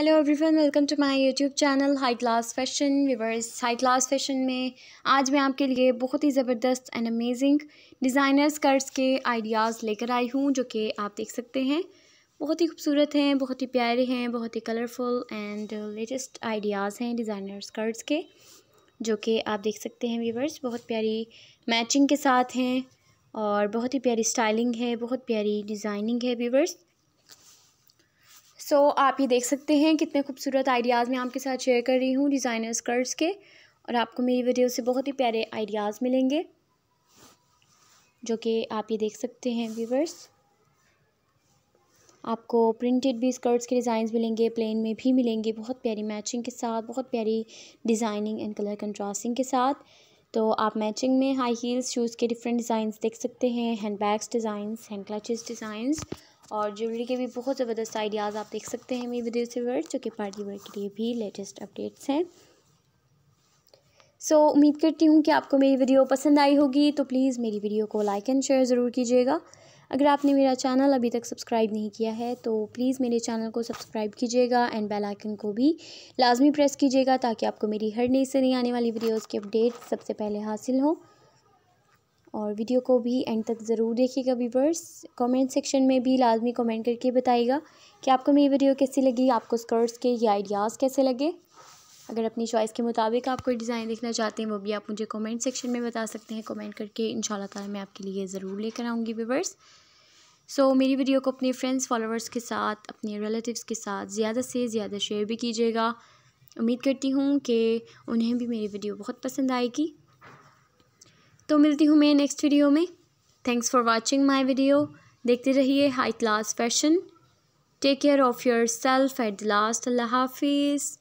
hello everyone welcome to my YouTube channel high class fashion viewers high class fashion में आज मैं आपके लिए बहुत ही ज़बरदस्त एंड अमेजिंग डिज़ाइनर स्कर्ट्स के आइडियाज़ लेकर आई हूँ जो कि आप देख सकते हैं बहुत ही खूबसूरत हैं बहुत ही प्यारे हैं बहुत ही कलरफुल एंड लेटेस्ट आइडियाज़ हैं डिज़ाइनर स्कर्ट्स के जो कि आप देख सकते हैं व्यूवर्स बहुत प्यारी मैचिंग के साथ हैं और बहुत ही प्यारी स्टाइलिंग है बहुत प्यारी डिज़ाइनिंग है व्यूवर्स सो so, आप ये देख सकते हैं कितने खूबसूरत आइडियाज़ मैं आपके साथ शेयर कर रही हूँ डिज़ाइनर स्कर्ट्स के और आपको मेरी वीडियो से बहुत ही प्यारे आइडियाज़ मिलेंगे जो कि आप ये देख सकते हैं व्यूवर्स आपको प्रिंटेड भी स्कर्ट्स के डिज़ाइन मिलेंगे प्लेन में भी मिलेंगे बहुत प्यारी मैचिंग के साथ बहुत प्यारी डिज़ाइनिंग एंड कलर कंट्रास्टिंग के साथ तो आप मैचिंग में हाई हील्स शूज़ के डिफरेंट डिज़ाइन देख सकते हैं hand bags designs hand clutches designs और ज्वेलरी के भी बहुत ज़बरदस्त आइडियाज़ आप देख सकते हैं मेरी वीडियो से वर्ड जो कि पार्टी वर्क के लिए भी लेटेस्ट अपडेट्स हैं सो so, उम्मीद करती हूँ कि आपको मेरी वीडियो पसंद आई होगी तो प्लीज़ मेरी वीडियो को लाइक एंड शेयर ज़रूर कीजिएगा अगर आपने मेरा चैनल अभी तक सब्सक्राइब नहीं किया है तो प्लीज़ मेरे चैनल को सब्सक्राइब कीजिएगा एंड बेल आइकन को भी लाजमी प्रेस कीजिएगा ताकि आपको मेरी हर नई से नई आने वाली वीडियोस की अपडेट सबसे पहले हासिल हों और वीडियो को भी एंड तक ज़रूर देखिएगा व्यूवर्स कमेंट सेक्शन में भी लाजमी कमेंट करके बताइएगा कि आपको मेरी वीडियो कैसी लगी आपको स्कर्ट्स के या आइडियाज़ कैसे लगे अगर अपनी चॉइस के मुताबिक आप कोई डिज़ाइन देखना चाहते हैं वो भी आप मुझे कमेंट सेक्शन में बता सकते हैं कमेंट करके इन शाला मैं आपके लिए ज़रूर लेकर आऊँगी व्यूवर्स सो so, मेरी वीडियो को अपने फ्रेंड्स फॉलोअर्स के साथ अपने रिलेटिव्स के साथ ज़्यादा से ज़्यादा शेयर भी कीजिएगा उम्मीद करती हूँ कि उन्हें भी मेरी वीडियो बहुत पसंद आएगी तो मिलती हूँ मैं नेक्स्ट वीडियो में thanks for watching my video देखते रहिए high class fashion take care of your self at the last अल्लाह हाफिज़